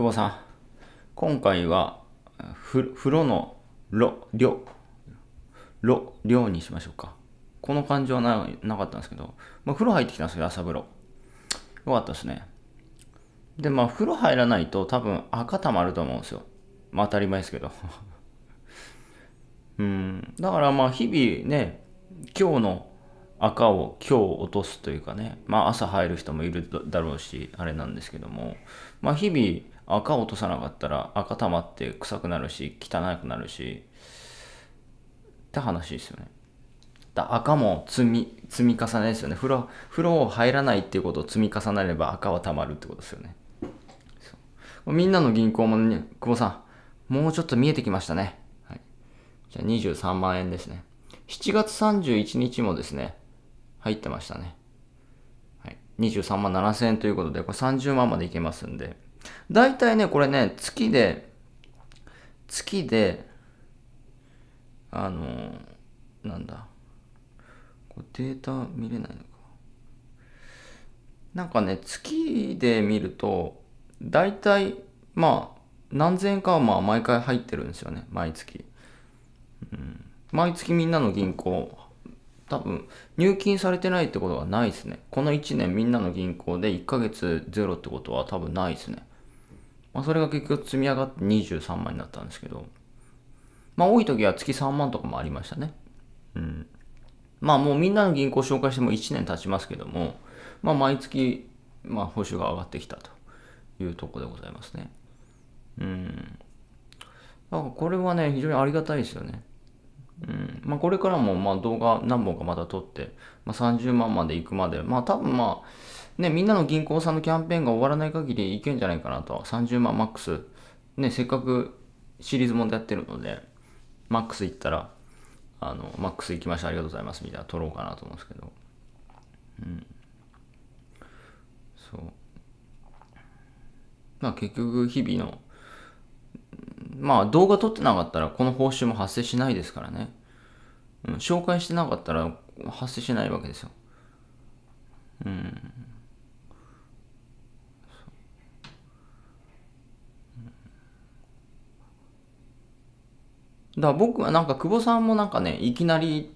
久保さん。今回は、ふ、風呂の、ろ、りょ、ろ、りょうにしましょうか。この感じはななかったんですけど、まあ、風呂入ってきたんですよ、朝風呂。よかったですね。で、まあ、風呂入らないと多分赤たまると思うんですよ。まあ、当たり前ですけど。うん。だからまあ、日々ね、今日の赤を今日落とすというかね、まあ、朝入る人もいるだろうし、あれなんですけども、まあ、日々赤落とさなかったら赤溜まって臭くなるし汚くなるしって話ですよねだ赤も積み積み重ねですよね風呂風呂を入らないっていうことを積み重ねれば赤は溜まるってことですよねみんなの銀行もね久保さんもうちょっと見えてきましたね、はい、じゃあ23万円ですね7月31日もですね入ってましたね、はい、23万7000円ということでこれ30万までいけますんで大体ね、これね、月で、月で、あのなんだ。こデータ見れないのか。なんかね、月で見ると、大体、まあ、何千円かはまあ毎回入ってるんですよね、毎月。うん、毎月みんなの銀行、多分、入金されてないってことはないですね。この1年みんなの銀行で1ヶ月ゼロってことは多分ないですね。まあ、それが結局積み上がって23万になったんですけど、まあ、多い時は月3万とかもありましたね。うん。まあ、もうみんなの銀行紹介しても1年経ちますけども、まあ、毎月、まあ、報酬が上がってきたというとこでございますね。うん。だからこれはね、非常にありがたいですよね。うんまあ、これからもまあ動画何本かまた撮って、まあ、30万まで行くまで、まあ多分まあ、ね、みんなの銀行さんのキャンペーンが終わらない限りいけんじゃないかなと。30万マックス。ね、せっかくシリーズもやってるので、マックス行ったら、あの、マックス行きました、ありがとうございます、みたいな、取ろうかなと思うんですけど。うん。そう。まあ結局、日々の、まあ動画撮ってなかったらこの報酬も発生しないですからね。うん、紹介してなかったら発生しないわけですよ。うん。だ僕はなんか久保さんもなんかね、いきなり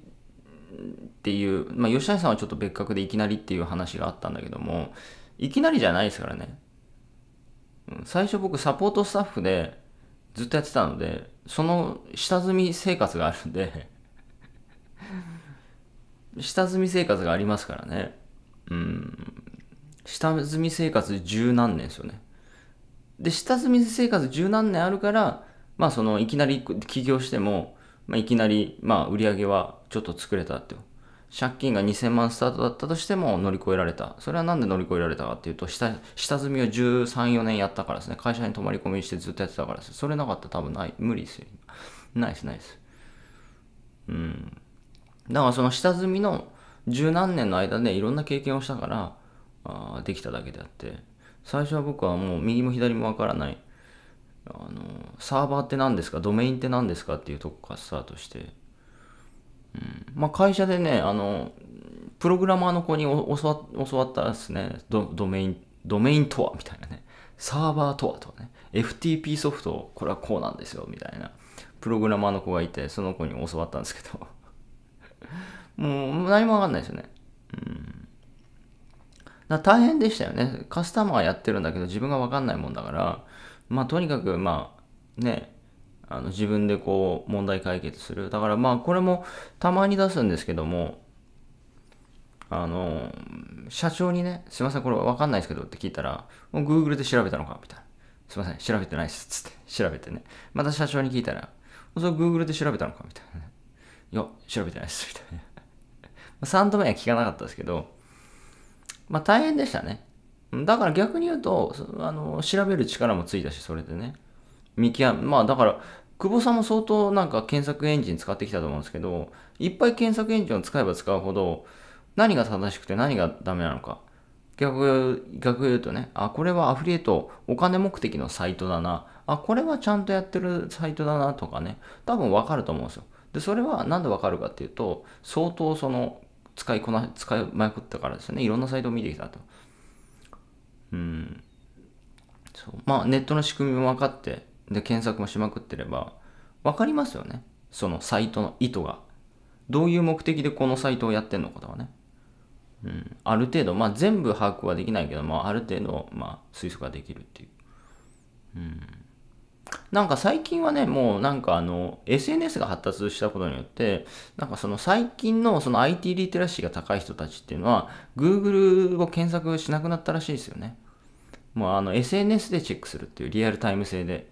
っていう、まあ吉谷さんはちょっと別格でいきなりっていう話があったんだけども、いきなりじゃないですからね。最初僕サポートスタッフでずっとやってたので、その下積み生活があるんで 下積み生活がありますからね。うん。下積み生活十何年ですよね。で、下積み生活十何年あるから、まあそのいきなり起業しても、まあ、いきなりまあ売り上げはちょっと作れたって借金が2000万スタートだったとしても乗り越えられた。それはなんで乗り越えられたかっていうと、下、下積みを13、4年やったからですね。会社に泊まり込みしてずっとやってたからです。それなかったら多分ない、無理ですよ。ナイスナイス。うん。だからその下積みの十何年の間でいろんな経験をしたから、あできただけであって、最初は僕はもう右も左もわからない。あのサーバーって何ですかドメインって何ですかっていうとこからスタートして、うんまあ、会社でねあのプログラマーの子に教わったですねドドメインドメインとはみたいなねサーバーとはとかね FTP ソフトこれはこうなんですよみたいなプログラマーの子がいてその子に教わったんですけど もう何もわかんないですよねうん大変でしたよねカスタマーやってるんだけど自分がわかんないもんだからまあとにかくまあねあの自分でこう問題解決するだからまあこれもたまに出すんですけどもあの社長にねすいませんこれ分かんないですけどって聞いたらもう Google で調べたのかみたいなすいません調べてないっすっつって調べてねまた社長に聞いたらそれ Google で調べたのかみたいな、いや調べてないっすみたいな3 度目は聞かなかったですけどまあ大変でしたねだから逆に言うと、あの、調べる力もついたし、それでね。見極め、まあだから、久保さんも相当なんか検索エンジン使ってきたと思うんですけど、いっぱい検索エンジンを使えば使うほど、何が正しくて何がダメなのか。逆、逆言うとね、あ、これはアフリエイト、お金目的のサイトだな。あ、これはちゃんとやってるサイトだなとかね、多分わかると思うんですよ。で、それはなんでわかるかっていうと、相当その、使いこな、使いまくったからですね、いろんなサイトを見てきたと。うん。そう。まあ、ネットの仕組みも分かって、で、検索もしまくってれば、分かりますよね。そのサイトの意図が。どういう目的でこのサイトをやってんのかとかね。うん。ある程度、まあ、全部把握はできないけど、まあ、ある程度、まあ、推測ができるっていう。うん。なんか最近はね、もうなんかあの、SNS が発達したことによって、なんかその最近のその IT リテラシーが高い人たちっていうのは、Google を検索しなくなったらしいですよね。もうあの SNS でチェックするっていうリアルタイム性で、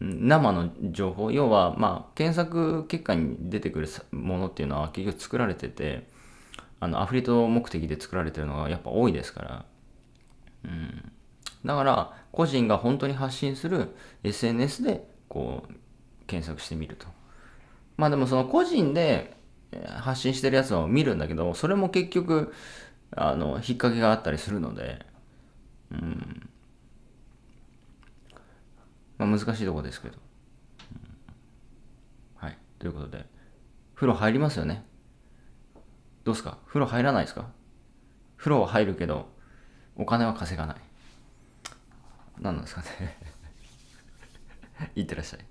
生の情報、要はまあ検索結果に出てくるものっていうのは結局作られてて、あのアフリート目的で作られてるのがやっぱ多いですから、うん、だから個人が本当に発信する SNS でこう検索してみるとまあでもその個人で発信してるやつを見るんだけどそれも結局あの引っ掛けがあったりするのでうん。まあ難しいとこですけど。はい。ということで、風呂入りますよね。どうすか風呂入らないですか風呂は入るけど、お金は稼がない。何なんですかねい ってらっしゃい。